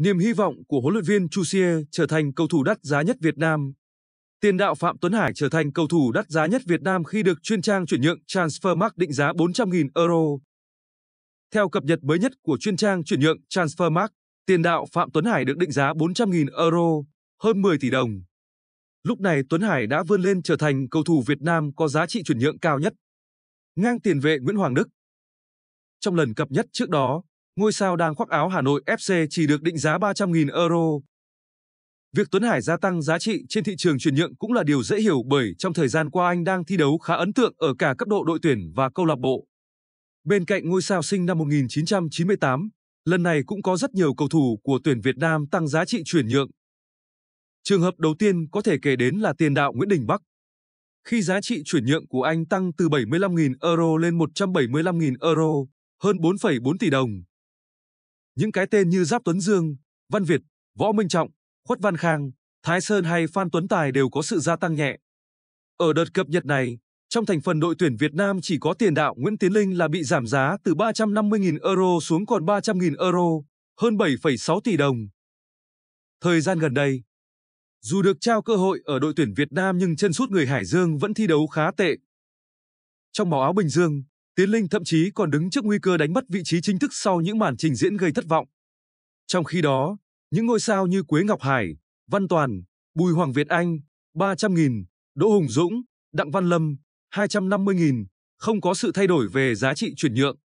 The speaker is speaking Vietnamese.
Niềm hy vọng của huấn luyện viên Chusie trở thành cầu thủ đắt giá nhất Việt Nam. Tiền đạo Phạm Tuấn Hải trở thành cầu thủ đắt giá nhất Việt Nam khi được chuyên trang chuyển nhượng Transfermarkt định giá 400.000 euro. Theo cập nhật mới nhất của chuyên trang chuyển nhượng Transfermarkt, tiền đạo Phạm Tuấn Hải được định giá 400.000 euro, hơn 10 tỷ đồng. Lúc này Tuấn Hải đã vươn lên trở thành cầu thủ Việt Nam có giá trị chuyển nhượng cao nhất, ngang tiền vệ Nguyễn Hoàng Đức. Trong lần cập nhất trước đó, ngôi sao đang khoác áo Hà Nội FC chỉ được định giá 300.000 euro. Việc Tuấn Hải gia tăng giá trị trên thị trường chuyển nhượng cũng là điều dễ hiểu bởi trong thời gian qua anh đang thi đấu khá ấn tượng ở cả cấp độ đội tuyển và câu lạc bộ. Bên cạnh ngôi sao sinh năm 1998, lần này cũng có rất nhiều cầu thủ của tuyển Việt Nam tăng giá trị chuyển nhượng. Trường hợp đầu tiên có thể kể đến là tiền đạo Nguyễn Đình Bắc. Khi giá trị chuyển nhượng của anh tăng từ 75.000 euro lên 175.000 euro, hơn 4,4 tỷ đồng, những cái tên như Giáp Tuấn Dương, Văn Việt, Võ Minh Trọng, Khuất Văn Khang, Thái Sơn hay Phan Tuấn Tài đều có sự gia tăng nhẹ. Ở đợt cập nhật này, trong thành phần đội tuyển Việt Nam chỉ có tiền đạo Nguyễn Tiến Linh là bị giảm giá từ 350.000 euro xuống còn 300.000 euro, hơn 7,6 tỷ đồng. Thời gian gần đây, dù được trao cơ hội ở đội tuyển Việt Nam nhưng chân sút người Hải Dương vẫn thi đấu khá tệ. Trong màu áo Bình Dương, Tiến Linh thậm chí còn đứng trước nguy cơ đánh mất vị trí chính thức sau những màn trình diễn gây thất vọng. Trong khi đó, những ngôi sao như Quế Ngọc Hải, Văn Toàn, Bùi Hoàng Việt Anh, 300.000, Đỗ Hùng Dũng, Đặng Văn Lâm, 250.000, không có sự thay đổi về giá trị chuyển nhượng.